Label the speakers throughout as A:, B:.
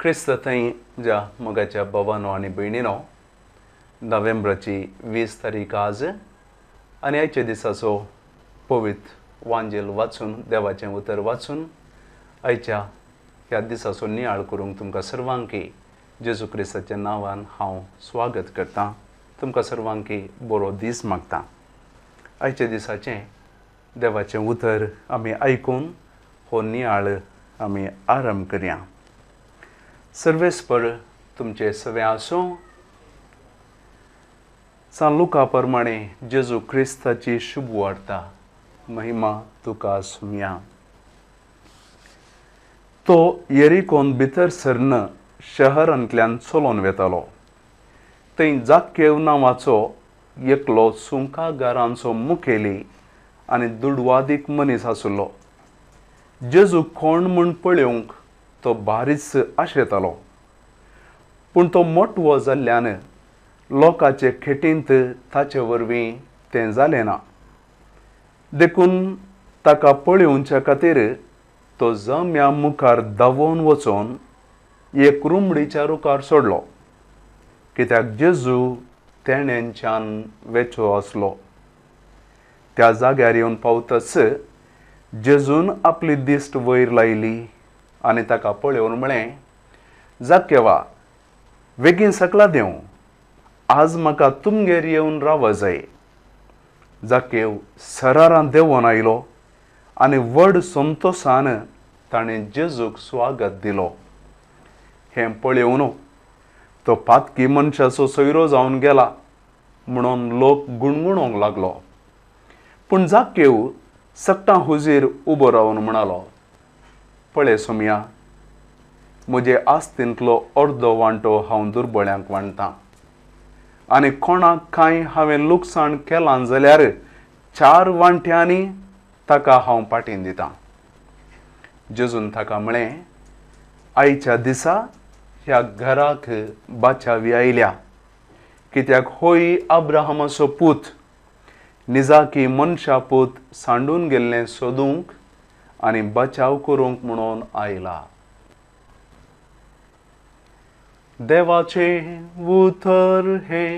A: क्रिस्त थंय ज्या मोगाच्या भवन आनी भयणीनो नोव्हेंबराची वीस तारीख आज आनी आयच्या दिसाचो पवित्र वांजेल वाचून देवाचें उतर वाचून आयच्या ह्या दिसाचो नियाळ करूंक तुमकां सर्वांकी जेजू क्रिस्ताच्या नांवान हांव स्वागत करतां तुमकां सर्वांकी बरो दीस मागता आयच्या दिसाचें देवाचें उतर आमी आयकून हो नियाळ आमी आरंभ करया सर्वेस्पर तुमचे सवे आसो सान लुका प्रमाणे जेजू क्रिस्ताची शुभ वार्ता महिमा तुका सुम्या तो येरिकोन भितर सरन शहरांतल्यान चलोन वेतालो थंय जाक्केव नांवाचो एकलो सुंकागारांचो मुखेली आनी दुडवादीक मनीस आसुल्लो जेजू कोण म्हूण पळोवंक तो बारीस येतालो पूण तो मोटवो जाल्ल्यान लोकांचे खेटींत ताचे वरवीं तें जालें ना देखून ताका पळोवच्या खातीर तो जम्या मुखार दवोन वचोन एक रुमडीच्या रुखार सोडलो कित्याक जेजू तेण्यांच्यान वेचो आसलो त्या जाग्यार येवन पावतच जेजून आपली दिस्ट वयर लायली आनी ताका पळोवन म्हळें जाकेवा बेगीन सकला देऊ आज म्हाका तुमगेर येवन राव जाय जाकेव सरारान देंवोन आयलो आनी व्हड संतोशान ताणें जेजूक स्वागत दिलो हें पळयवन तो पातकी मनशाचो सोयरो जावन गेला म्हणून लोक गुणगुणोंक लागलो पूण जाकेव सकटां हुजीर उबो रावन म्हणालो पळे सोमिया म्हजे मुझे अर्दो वांटो हांव दुर्बळ्यांक वांटतां आनी कोणाक कांय हांवें लुकसाण केलां जाल्यार चार वांट्यांनी ताका हांव पाटीन दितां जेजून ताका म्हळें आयच्या दिसा ह्या घराक बाचावी आयल्या कित्याक होई अब्राहमाचो पूत निजाकी मनशा पूत सांडून गेल्लें सोदूंक आणि बचाव करूंक म्हणून आयला देवाचे उतर हे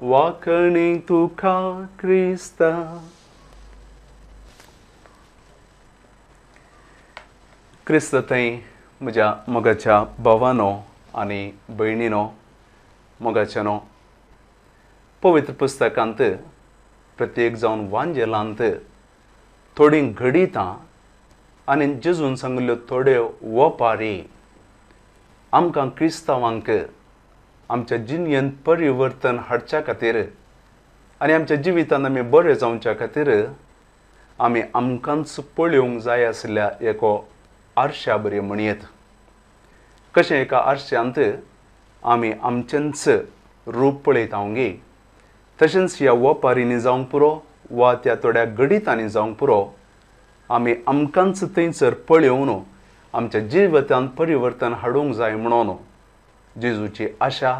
A: वाकणी तुका क्रिस्त क्रिस्त थंय म्हज्या मोगाच्या भावानो आनी भयणीनो मोगाच्यानो पवित्र पुस्तकांत प्रत्येक जावन वांजेलांत थोडी घडीतां आनी जेजून सांगिल्ल्यो थोड्यो पारी आमकां क्रिस्तावांक आमच्या जिणेंत परिवर्तन हाडच्या खातीर आनी आमच्या जिवितांत आमी बरे जावच्या खातीर आमी आमकांच पळोवंक जाय आसल्या एको आरश्या बरी म्हणयेत कशें एका आरश्यांत आमी आमचेंच रूप पळयतावंगी तशेंच ह्या वपारींनी जावंक पुरो वा त्या थोड्या गडितांनी जावंक पुरो आमी आमकांच थंयसर न्हू आमच्या जिवतांत परिवर्तन हाडूंक जाय म्हणून जेजूची आशा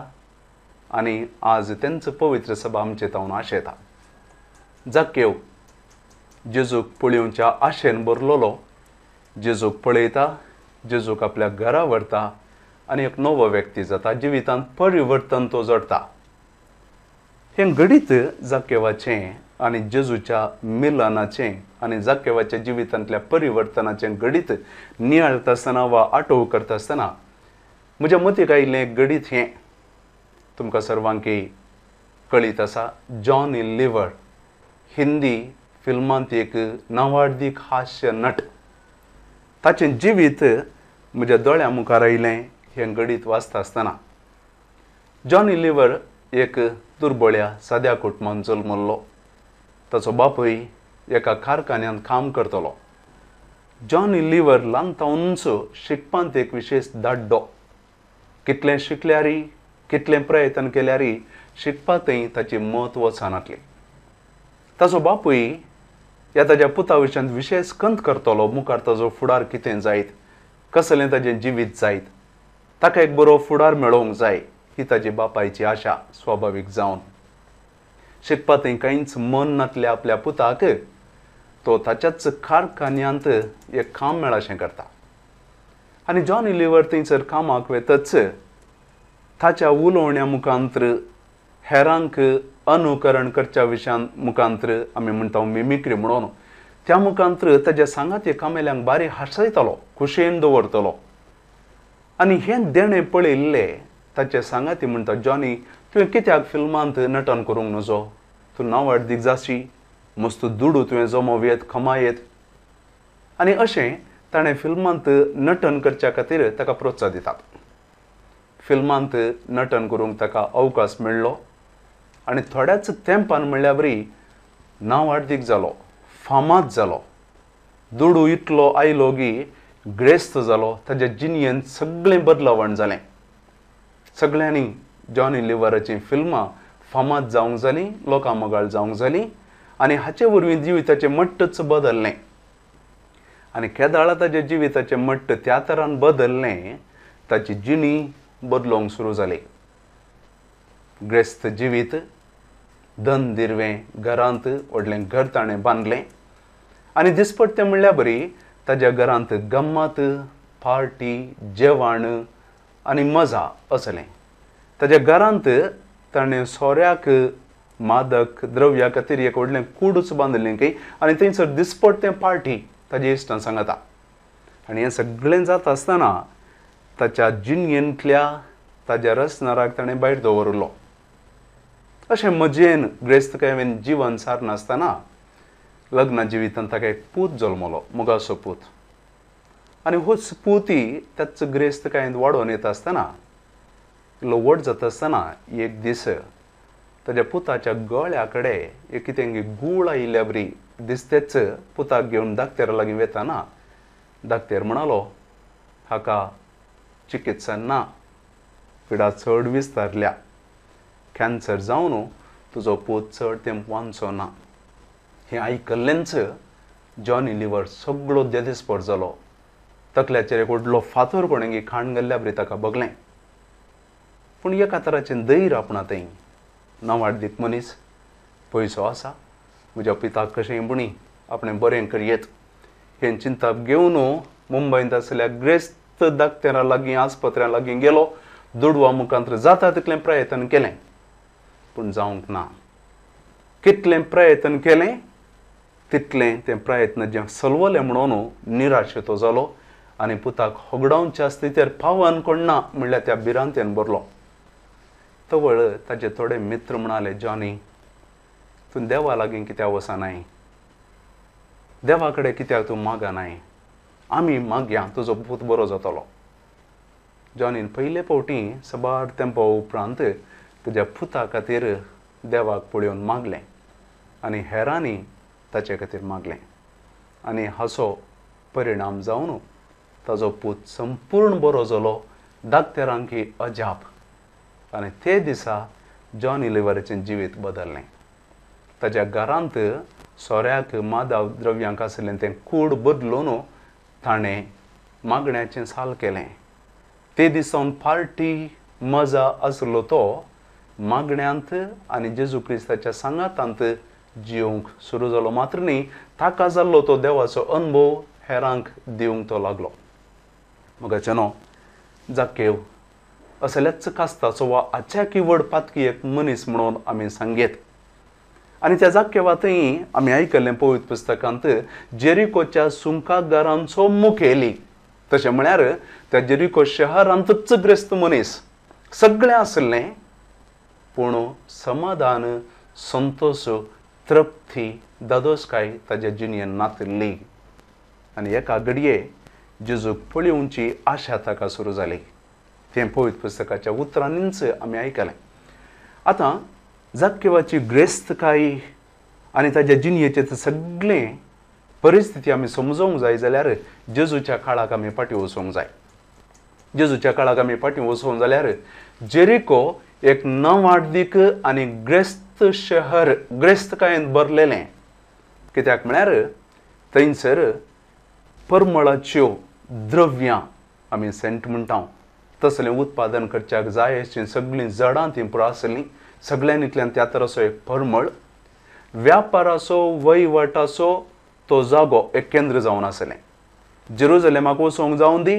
A: आनी आज तेंचो पवित्र सभा आमचे तावन आशेता जाक्यो जेजूक पळयोवच्या आशेन बरलोलो जेजूक पळयता जेजूक आपल्या घरा व्हरता आनी एक नवो व्यक्ती जाता जिवितांत परिवर्तन तो जडता हें घडीत जाकेवाचें आणि जेजूच्या मिलनाचे आणि जाकेवाच्या जिवितांतल्या परिवर्तनाचे गडीत नियाळत आसतना वा आटोव करता आसतना म्हज्या मतीक आयिल्लें गडीत हे तुमकां सर्वांकी कळीत आसा जॉन लिवर हिंदी फिल्मांत एक नावार्दीक हास्य नट ताचें जिवीत म्हज्या दोळ्या मुखार आयिल्लें हें गडीत वाचता आसतना जॉन लिवर एक दुर्बळ्या साद्या कुटुंबांत जल्मल्लो ताचो बापूय एका कारखान्यांत काम करतलो जॉन इल्लिवर ल्हानतावनचो शिकपांत एक विशेष दाड्डो कितलें शिकल्यारय कितलें प्रयत्न केल्यारय शिकपांतय ताचें म्हत्व वचनासली ताचो बापूय ह्या ताच्या पुता विशयांत विशेष कंत करतलो मुखार ताजो फुडार कितें जायत कसलें ताजें जिवीत जायत ताका एक बरो फुडार मेळोवंक जाय ही ताजे बापायची आशा स्वाभावीक जावन मन नातलें आपल्या पुताक तो ताच्याच कारखान्यांत एक काम मेळाशें करता आनी जॉन इलिवर थंयसर कामाक वेतच ताच्या उलोवण्या मुखांतर हेरांक अनुकरण करच्या विशयान मुखांतर आमी म्हणटा मिमिक्री म्हणून त्या मुखांतर सांगात हे कामेल्यांक बारीक हासयतालो खुशयेन दवरतलो आनी हें देणें पळयल्लें ताचे सांगाती म्हणटा जॉनी तुवें कित्याक फिल्मांत नटन करूंक नजो तूं नांव नांवाड जाशी मस्त दुडू तुवें जमोव येत खमा येत आनी अशें ताणें फिल्मांत नटन करच्या खातीर ताका प्रोत्साह दितात फिल्मांत नटन करूंक ताका अवकाश मेळ्ळो आनी थोड्याच तेंपान म्हणल्यार वरी आर्दीक जालो फामाद जालो दुडू इतलो आयलो की ग्रेस्त जालो ताज्या जिनयेन सगळें बदलावण जालें सगळ्यांनी जॉनी लिव्हराची फिल्मां फामाद जावंक जालीं लोकां मोगाळ जावंक जालीं आनी हाचे वरवीं जिविताचें मट्टच बदल्लें आनी केदाळा ताच्या जिविताचें मट्ट त्या तरान बदल्लें ताची जिणी बदलोंग सुरू जाली ग्रेस्त जिवीत धन दिरवें घरांत व्हडलें घर ताणें बांदलें आनी दिसपट तें म्हणल्यार बरी ताज्या घरांत गम्मत पार्टी जेवण आनी मजा असलें ताज्या घरांत ताणें सोऱ्याक मादक खातीर एक व्हडलें कूडच बांदलें की आनी थंयसर दिसपट तें पार्टी ताज्या इश्टान सांगता आनी हें सगळें जाता आसतना ताच्या जिणेंतल्या ताज्या रचनाराक ताणें भायर दवरलो अशें मजेन ग्रेस्तकावेन जीवन सारनासतना लग्न जिवितांत ताका एक पूत जल्मलो मुगाचो पूत आनी हो पुती त्याच ग्रेस्तकायेंत वाडोवन येता आसतना लोवट जाता आसतना एक दीस ताज्या पुताच्या गळ्या कडेन एक कितें गूळ आयिल्ल्या बरी दिसतेच पुताक घेवन दाखतेरा लागीं वेताना दाकतेर म्हणालो हाका चिकित्सा ना पिडा चड विस्तारल्या कॅन्सर जावन तुजो पूत चड वांचो ना हे आयकल्लेंच जॉनी लिवर सगळो देदेस्पर जालो तकल्याचेर एक व्हडलो फातर कोणेंगी खाण घाल्ल्या बरी ताका बगलें पूण एका तराचें धैर आपणा थंय आडदीक मनीस पयसो आसा म्हज्या पिताक कशें म्हणी आपणें बरें करयेत हें चिंता घेवन मुंबयंत आसल्या ग्रेस्त दाकत्यारां लागीं आस्पत्र्यां लागीं गेलो दुडवा मुखांत जाता तितलें प्रयत्न केलें पूण जावंक ना कितलें प्रयत्न केलें तितलें तें प्रयत्न जें सलवलें म्हणून निराश तो जालो आनी पुताक होगडावनच्या स्थितीर पावन कोण ना म्हणल्यार त्या भिरांतेन बरलो तवळ ताचे थोडे मित्र म्हणाले जॉनी तू देवा लागीं कित्याक नाही देवा कडेन कित्याक तूं मागनाय आमी मागया तुजो भूत बरो जातलो जॉनीन पयले फावटी सबार तेंपा उपरांत तुज्या पुता खातीर देवाक पळोवन मागलें आनी हेरांनी ताचे खातीर मागलें आनी हाचो परिणाम जावन ताजो पूत संपूर्ण बरो जालो दाक्तेरांकी अजाप आनी ते दिसा जॉन इलिवराचें जिवीत बदललें ताच्या घरांत सोऱ्याक मादाव द्रव्यांक आशिल्लें तें कूड बदलून ताणें मागण्याचें साल केलें ते दिसान पार्टी मजा आसलो तो मागण्यांत आनी जेजू क्रिस्ताच्या सांगातांत जिवंक सुरू जालो मात्र न्ही ताका जाल्लो तो देवाचो अनुभव हेरांक दिवंक तो लागलो म्हाका चनो जाकेव असल्याच कास्ताचो वा आच्याकी पातकी एक मनीस म्हणून आम्ही सांगेत आणि त्या केवातय आम्ही आयकल्लें पवित पुस्तकांत जेरिकोच्या सुंकागारांचो मुखेली तशें म्हळ्यार त्या जेरिको शहरांतच ग्रस्त मनीस सगळें आसलें पूण समाधान संतोष तृप्ती दादोसकाय ताज्या जिणेंत नातिल्ली आनी एका घडये जेजूक उंची आशा ताका सुरू जाली टेम्पोविथ पुस्तकाच्या उत्तरांनीच आम्ही आता आतां ग्रेस्त ग्रेस्तकाय आणि त्याच्या जिनियेचे तर सगळे परिस्थिती आमी समजोंक जाय जाल्यार जेजूच्या काळाक आमी फाटी वचोंक जाय जेजूच्या काळाक आम्ही फाटी वचोंक जाल्यार जेरिको एक नवार्दीक आणि ग्रेस्त शहर ग्रेस्तकायेन भरलेले कित्याक म्हळ्यार थंयसर परमळाच्यो द्रव्यां आमी सेंट म्हणटा तसलें उत्पादन करच्याक जाय अशी सगळीं झाडां तीं आसली सगळ्यां इतल्यान त्या असो एक परमळ व्यापाराचो वयवटाचो तो जागो एक केंद्र जावन आसलें जेरुजलेमाक वचोंक जावन दी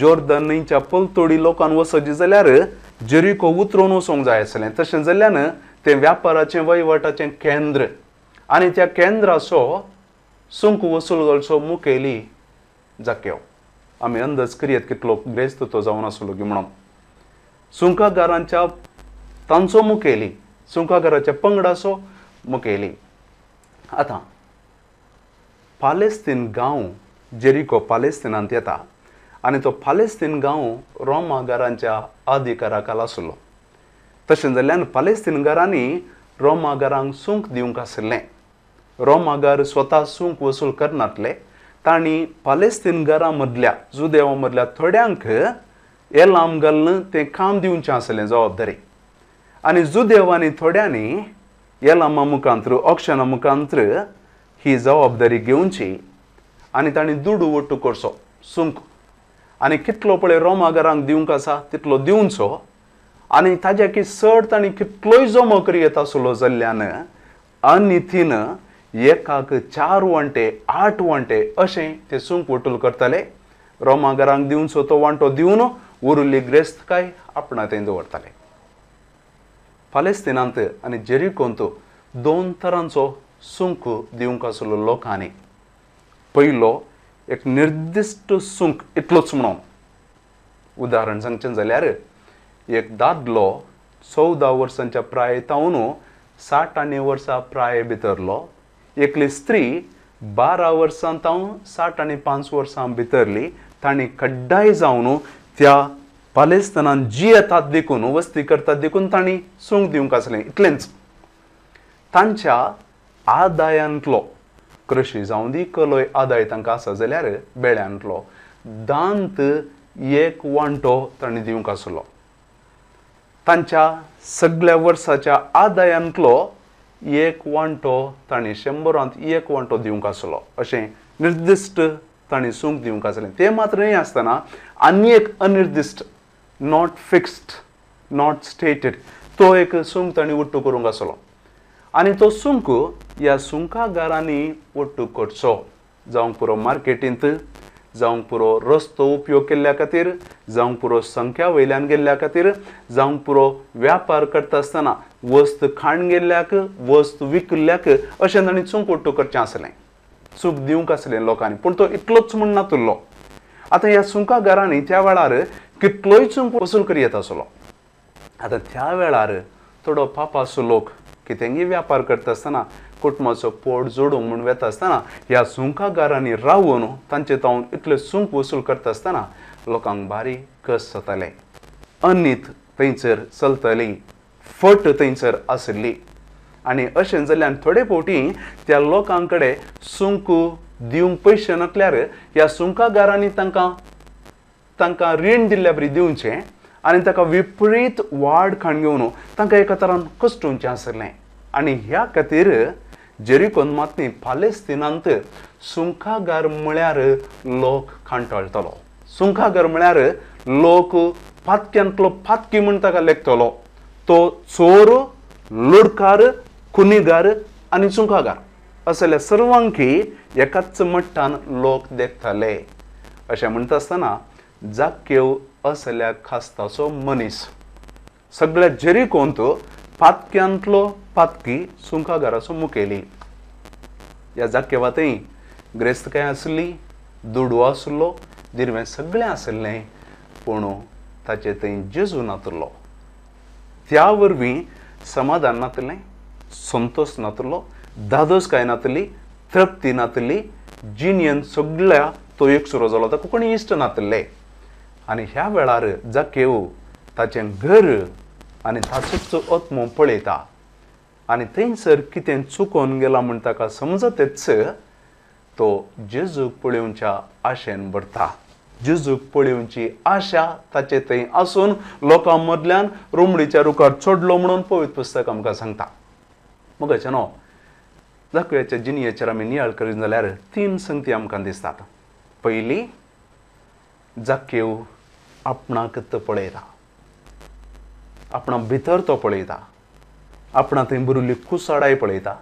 A: जोरदनीच्या पलतोडी लोकांक वचची जाल्यार जेरिको उतरून वचोंक जाय आसलें तशें जाल्यान तें व्यापाराचें वयवटाचें केंद्र आनी त्या केंद्राचो सुंक वसूल घालचो मुखेली जाक्यो आम्ही अंदाज करीत कितलो ग्रेस्त तो जावन आसलो की म्हणून सुंकागारांच्या तांचो मुखेली सुंकागाराच्या पंगडाचो मुखेली आतां पालेस्तीन गांव जेरिको पालेस्तिनांत येता आनी तो पालेस्तीन गांव रोमागारांच्या अधिकाराखाल आसलो तशें जाल्यान पालेस्तीनगारांनी रोमागारांक सुंक दिवंक आशिल्लें रोमागार स्वता सुंक वसूल करनासले तांणी पालेस्तीन जुदेवा मधल्या थोड्यांक एलाम घालून तें काम दिवचें आसलें जबाबदारी आनी जुदेवांनी थोड्यांनी एलामा मुखांत्र ऑक्शना मुखांत्र ही जबाबदारी घेवची आनी तांणी दुडू वट्टू करचो सुंक आनी कितलो पळय रोमा घरांक दिवंक आसा तितलो दिवचो आनी ताज्या की चड तांणी कितलोय जमो येता सुलो जाल्ल्यान अनिथीन एकाक चार वांटे आठ वांटे अशें ते सूंक वटूल करताले रोमागरांक सो तो वांटो दिवन उरिल्ली ग्रेस्तकाय आपणातेन दवरताले फालेस्तिनांत आनी जेरिकोंत दोन तरांचो सुंक दिवंक आसलो लोकांनी पयलो एक निर्दिश्ट सुंक इतलोच म्हणून उदाहरण सांगचें जाल्यार एक दादलो चवदा वर्सांच्या प्रायेतावन साठ आनी वर्सां प्राये भितरलो एकली स्त्री बारा वर्सां हांव साठ आनी पांच वर्सां भितरली ताणी खड्डाय जावन त्या पालेस्तानान जी येतात देखून वस्ती करतात देखून तांणी सोंग दिवंक आसलें इतलेंच तांच्या आदायांतलो कृशी जावं दी कलोय आदाय तांकां आसा जाल्यार बेळ्यांतलो दांत एक वांटो तांणी दिवंक आसलो तांच्या सगळ्या वर्साच्या आदायांतलो एक वांटो ताणें शंबरांत एक वांटो दिवंक आसलो अशें निर्दिश्ट ताणें सूंक दिवंक आसलें तें मात्र हें आसतना आनी एक अनिर्दिश्ट नॉट फिक्स्ड नॉट स्टेटेड तो एक सूंक ताणें उट्टू करूंक आसलो आनी तो सुंक ह्या सुंकागारांनी उट्टू करचो जावं पुरो मार्केटींत जावंक पुरो रस्तो उपयोग केल्ल्या खातीर जावंक पुरो संख्या वयल्यान गेल्ल्या खातीर जावंक पुरो व्यापार करता आसतना वस्त खाण गेल्ल्याक वस्त विकल्ल्याक अशें तांणी चुंकोट्टू करचें आसलें चूक दिवंक आसलें लोकांनी पूण तो इतलोच म्हूण नातुल्लो आतां ह्या घरांनी त्या वेळार कितलोय चूंक वसूल करी येता आसलो आतां त्या वेळार थोडो पापासो लोक कितेंगी व्यापार करता आसतना कुटुंबाचो पोट जोडूं म्हणून वेता आसतना ह्या सुंकागारांनी रावून तांचे तावन इतले सुंक वसूल करता आसतना लोकांक बारीक कस जाताले अनीत थंयसर चलतली फट थंयसर आसली आनी अशें जाल्ल्यान थोडे फावटी त्या लोकां कडेन सुंक दिवंक पयशे नासल्यार ह्या सुंकागारांनी तांकां तांकां रीण दिल्ल्या बरी दिवचें आनी ताका विपरीत वाड खाण घेवन तांकां एका तरान आणि आसलें आनी ह्या खातीर जेरिकोन मातनी पालेस्तिनांत सुंखागार म्हळ्यार लोक खांटाळटलो सुंखागार म्हळ्यार लोक पातक्यांतलो पातकी म्हण ताका लेखतलो तो चोर लुडकार कुनिगार आनी सुंखागार असले सर्वांकी एकाच मट्टान लोक देखताले अशें म्हणटा आसतना जाक्यव असल्या खास्ताचो मनीस सगळ्या जेरिकोंत पातक्यांतलो पातकी సుంకాగరసు ముకేలి या ग्रेस्त ग्रेस्तकाय आसली दुडवो आसलो दिर्वें सगळें आसलें पूण ताचे थंय जेजू नातलो त्या वरवीं समाधान नातलें संतोश नातलो दादोस काय नातली तृप्ती नातली जिनियन सगळ्या तो एक सुरू जालो ताका कोणी इश्ट नातले आनी ह्या वेळार जाकेव ताचें घर आनी ताचोच अत्मो पळयता आणि थंयसर कितें चुकोन गेला म्हण ताका समजतच तो जेजूक पळोवच्या आशेन भरता जेजूक पळोवची आशा ताचे थंय आसून लोकां मदल्यान रोमडीच्या रुखार चोडलो म्हणून पवित्र पुस्तक आमकां सांगता मगाचे न्हू जाकयाच्या जिनयेचेर आमी नियाळ करीत जाल्यार तीन संगती आमकां दिसतात पहिली जाकेव आपणाक तो पळयता आपणा भितर तो पळयता आपणा थंय બુરુલી ખુસાડાઈ पळयता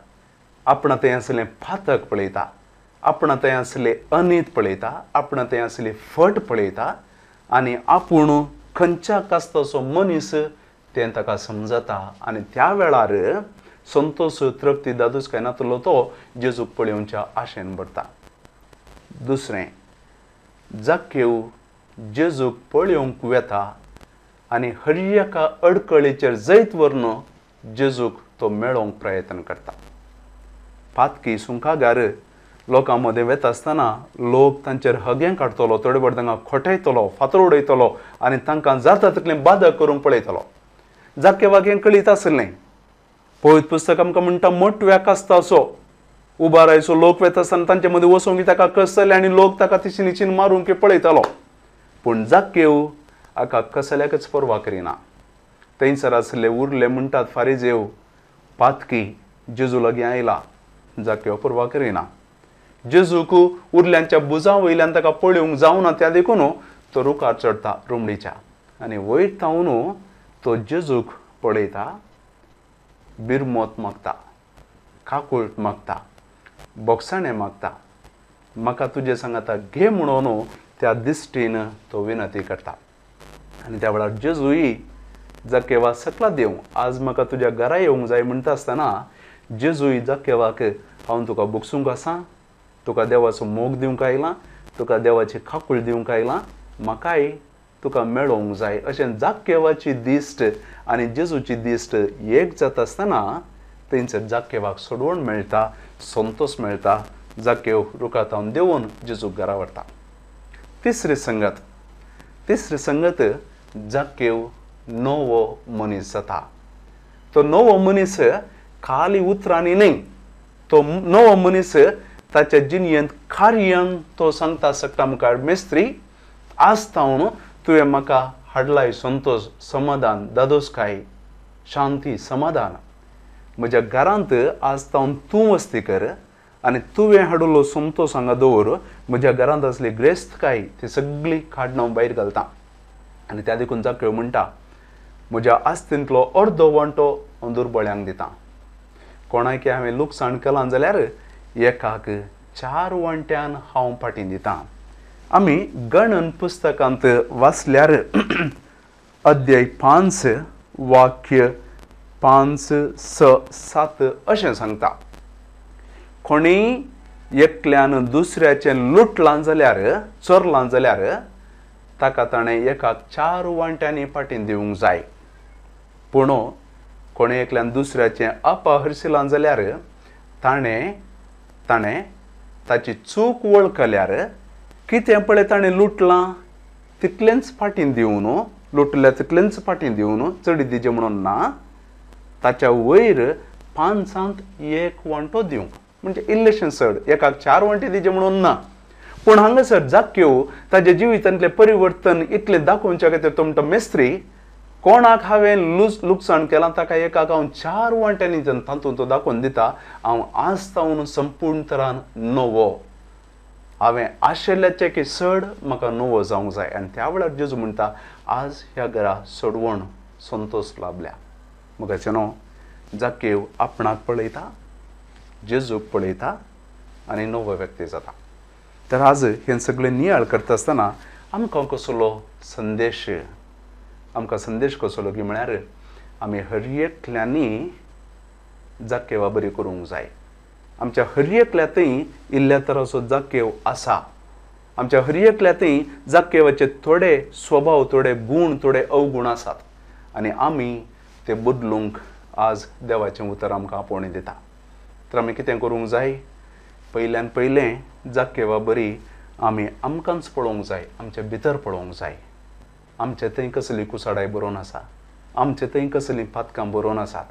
A: आपणा थंय असले फातक पळयता आपणा थंय असले अनीत पळयता आपणा ते असले फट पळयता आनी आपूण खंयच्या असो मनीस तें ताका समजता आनी त्या वेळार संतोष तृप्ती दादूस काय नातलो तो जेजू पळयोवच्या आशेन भरता दुसरें जाक्येव जेजूक पळयोवंक वेता आनी हर एका जैत व्हरून जेजूक तो मेळोवंक प्रयत्न करता पातकी सुंखागार लोकां मदें वेता आसतना लोक तांचेर हगें काडटलो थोडे भर तांकां खोटयतलो फातर उडयतलो आनी तांकां जाता तितलें बादक करूंक पळयतलो जाके वागें कळीत आसलें पळयत पुस्तक आमकां म्हणटा मोट व्याकास्ता असो उबार लोक वेता आसतना तांचे मदीं वचूंक ताका कसले आनी लोक ताका तिशी निशीन मारूंक पळयतलो पूण जाक्केव हाका कसल्याकच पर्वा करिना उरले म्हणतात le जेव पातकी जेजू लगे आयला जाक्यो पुर्वा करिना जेजूक उरल्यांच्या बुजा वयल्यान ताका पळेवंक जावना त्या देखून तो रुखार चढता रुमडीच्या आनी वयर थावन तो जेजूक पळयता बिरमोत मागता काकूळ मागता बोक्साणें मागता म्हाका तुझे सांगाता घे म्हणून त्या दिश्टीन तो विनंती करता आनी त्या वेळार जेजूय जर केव्हा सकला देऊ आज म्हाका तुझ्या घरा येवंक जाय म्हणटा आसतना जेजूय जा केव्हाक हांव तुका बोगसूंक आसा तुका देवाचो मोग दिवंक आयलां तुका देवाची खाकूळ दिवंक आयलां म्हाकाय तुका मेळोवंक जाय अशें केवाची दिश्ट आनी जेजूची दिश्ट एक जाता आसतना तेंचें केवाक सोडवण मेळटा संतोश मेळटा रुखा रुखातावन देवून जेजूक घरा व्हरता तिसरी संगत तिसरी संगत केव नोवो मनीस था तो नोवो मनीस खाली उतरांनी न्हय तो नोवो मनीस ताच्या जिणयेंत कार्यान तो सांगता सकता मुखार मेस्त्री आज तावन तुवें म्हाका हाडलाय संतोष समाधान दादोसकाय शांती समाधान म्हज्या घरांत आज तू तूं वस्ती कर आनी तुवें हाडलो संतोश हांगा दवर म्हज्या घरांत असली ग्रेस्तकाय ती सगळी काडून भायर घालता आनी त्या देखून जाकळ्यो म्हणटा म्हज्या आस्तींतलो अर्दो वणटो अंदूर बळ्यांक दिता कोणाके हांवें लुकसाण केलां जाल्यार एकाक चार वंट्यान हांव फाटीन दितां आमी गणन पुस्तकांत वाचल्यार अध्याय पांच वाक्य पांच स सात अशें सांगता कोणीय एकल्यान दुसऱ्याचें लुटलां जाल्यार चोरलां जाल्यार ताका ताणें एकाक चार वांट्यांनी पाटीन दिवंक जाय पूण कोणेकल्यान एकल्यान दुसऱ्याचें अपहर्शिलां जाल्यार ताणें ताणें ताची चूक वळखल्यार कितें पळय ताणें लुटलां तितलेंच फाटीन दिवन लुटल्या तितलेंच फाटीन दिवन चड दिजें म्हणून ना ताच्या वयर पांचांत एक वांटो दिवंक म्हणजे इल्लेशें चड एकाक चार वणटी दिजें म्हणून ना पूण हांगासर जाक्यो ताच्या जिवितांतलें परिवर्तन इतलें दाखोवच्या खातीर तुमटो मेस्त्री कोणाक हांवें लूज लुकसाण केलां ताका एकाक हांव चार वांट्यांनी तातूंत तो दाखोवन दिता हांव आस्तावन संपूर्ण तरान नवो हांवें आशिल्ल्याचे की चड म्हाका नवो जावंक जाय आनी त्या वेळार जेजू म्हणटा आज ह्या घरा सोडवण संतोश लाभल्या म्हगाचें न्हू जाकेव आपणाक पळयता जेजूक पळयता आनी नवो व्यक्ती जाता तर आज हे सगळें नियाळ करता आसतना आमकां कसलो संदेश ᱟᱢᱠᱟ संदेश कसो की ᱢᱮᱲᱟᱨ आम्ही हरियेकल्यानी जाकेवा बरी करूंक जाय आमच्या एकल्यातय इल्ल्या तराचो जाकेव आसा आमच्या हरियेकल्यातय जाकेवाचे थोडे स्वभाव थोडे गूण थोडे अवगूण आसात आनी आमी ते बदलूंक आज देवाचें उतर आमकां आपोवणें दिता तर आमी कितें करूंक जाय पयल्यान पयलें जाकेवा बरी आमी आमकांच पळोवंक जाय आमच्या भितर पळोवंक जाय आमचे थंय कसली कुसाडाय बरोवन आसा आमचे थंय कसलीं पातकां बरोवन आसात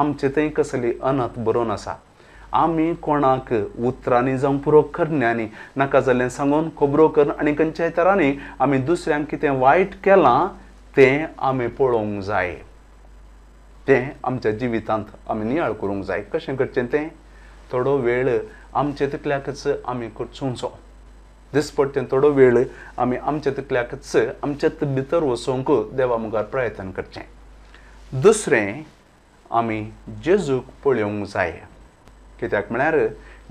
A: आमचे थंय कसली अनत बरोवन आसा आमी कोणाक उतरांनी जावं पुरो करण्यानी नाका जाल्यार सांगून खबरो कर आनी खंयच्याय तरांनी आमी दुसऱ्यांक कितें वायट केलां तें आमी पळोवंक जाय तें आमच्या जिवितांत आमी नियाळ करूंक जाय कशें करचें तें थोडो वेळ आमचे तकल्याकच आमी करचो दिसपट्टे थोडो वेळ आमी आमच्या तकल्याकच आमच्या भितर वसोंक देवा मुखार प्रयत्न करचें दुसरें आमी जेजूक पळोवंक जाय कित्याक म्हळ्यार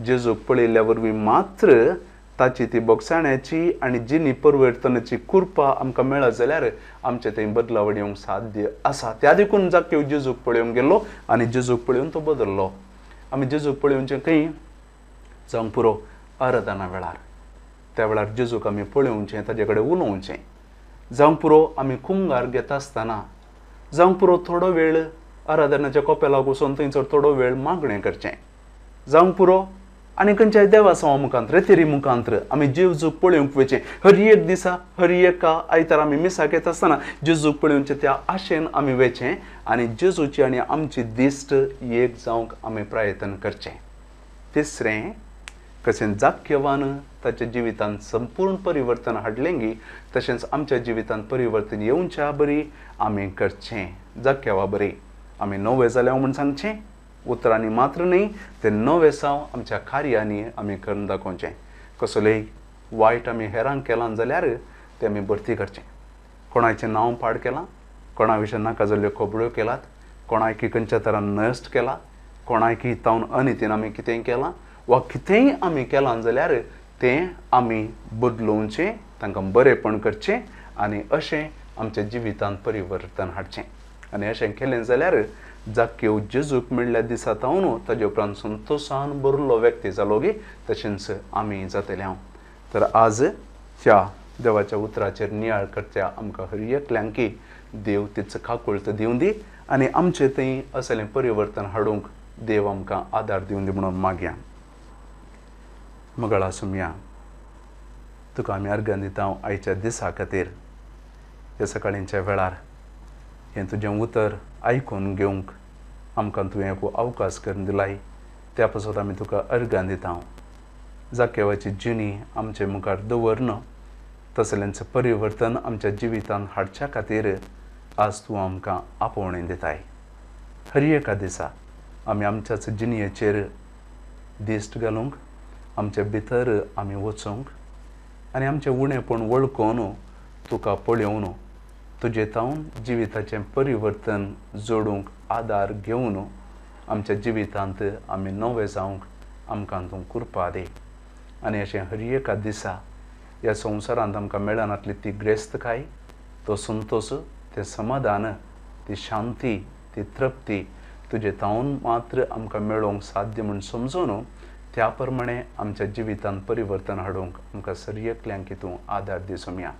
A: जेजूक पळयल्या वरवीं मात्र ताची ती बोगसाण्याची आनी जिनी परवर्तनाची कुर्पा आमकां मेळत जाल्यार आमचे थंय बदलावड येवंक साध्य आसा त्या देखून जाक्यो जेजूक पळोवंक गेल्लो आनी जेजूक पळोवन तो बदल्लो आमी जेजूक पळोवचे खंय जावं पुरो आराधना वेळार त्या वेळार जेजूक आमी पळोवचें ताजे कडेन उलोवचें जावं पुरो आमी कुंगार घेता आसतना जावं पुरो थोडो वेळ आराधनाच्या कोपेलाक वचून थंयसर थोडो वेळ मागणें करचें जावं पुरो आनी खंयच्याय देवा सवा मुखांत्र तेरी मुखांत्र आमी जेजूक पळोवंक वयचें हर एक दिसा हर एका आयतार आमी मिसाक येता आसतना जेजूक पळोवचें त्या आशेन आमी वेचें आनी जेजूची आनी आमची दिश्ट एक जावंक आमी प्रयत्न करचें तिसरें जाग जाख्यवान ताच्या जिवितान संपूर्ण परिवर्तन हाडलेंगी तशेंच आमच्या जिवितान परिवर्तन येवच्या बरी आमी करचें केव्हा बरी आमी नवे जाल्यार म्हूण सांगचें उतरांनी मात्र न्ही ते नवे साव आमच्या कार्यांनी आमी करून दाखोवचें कसले वायट आमी हेरांक केलां जाल्यार ते आमी भरती करचें कोणाचें नांव पाड केलां कोणा विशीं नाका जाल्यो खबऱ्यो केलात कोणाकी खंयच्या तरान नस्ट केला कोणाकी तावन अनितीन आमी कितें केलां वा कितेंय आमी केलां जाल्यार तें आमी बदलोवचें तांकां बरेंपण करचें आनी अशें आमच्या जिवितांत परिवर्तन हाडचें आनी अशें केलें जाल्यार जाक्यो जेजूक म्हणल्या दिसा तावन ताजे उपरांत संतोशान भरलो व्यक्ती जालो गे तशेंच आमी जातले हांव तर आज ह्या देवाच्या उतराचेर नियाळ करच्या आमकां हर एकल्यांक की देव तिचं काकुळत दिवं दी आनी आमचें थंय असलें परिवर्तन हाडूंक देव आमकां आदार दिवं दी म्हणून मागया मगळा सुमया तुका आमी अर्घ्यान दिता आयच्या दिसा खातीर ह्या सकाळींच्या वेळार हें तुजें उतर आयकून घेवंक आमकां तुवें खूब अवकाश करून दिलाय त्या पासून आमी तुका अर्घ्यान दिता जाकेवाची जिणी आमचे मुखार दवरन तसल्यांचं परिवर्तन आमच्या जिवितान हाडच्या खातीर आज तूं आमकां आपोवणें दिताय हरी एका दिसा आमी आमच्याच जिणयेचेर दिश्ट घालूंक आमचे भितर आमी वचूंक आनी आमचें उणेपण वळखून तुका पळोवन तुजे तावन जिविताचें परिवर्तन जोडूंक आदार घेवन आमच्या जिवितांत आमी नवे जावंक आमकां तूं कृपा दे आनी अशें हर एका दिसा ह्या संवसारांत आमकां मेळनातली ती ग्रेस्तकाय तो संतोश तें समाधान ती शांती ती तृप्ती तुजे तावन मात्र आमकां मेळोवंक साध्य म्हूण समजून त्या आमच्या जिवितांत परिवर्तन हाडूंक आमकां सर्यकल्यांक कितूं आदार दिसूं या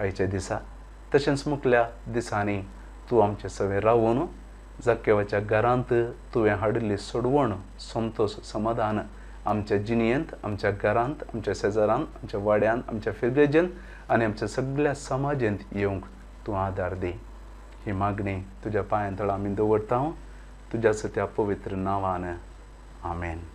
A: आयच्या दिसा तशेंच मुखल्या दिसांनी तूं आमचे सवे रावून जाकेवाच्या घरांत तुवें हाडिल्ली सोडवण संतोश समाधान आमच्या जिणयेंत आमच्या घरांत आमच्या शेजारांत आमच्या वाड्यान आमच्या फिरगेजेंत आनी आमच्या सगळ्या समाजेंत येवंक तूं आदार दी ही मागणी तुज्या पांयां आम्ही आमी दवरता तुज्या सत्या पवित्र नांवान आमेन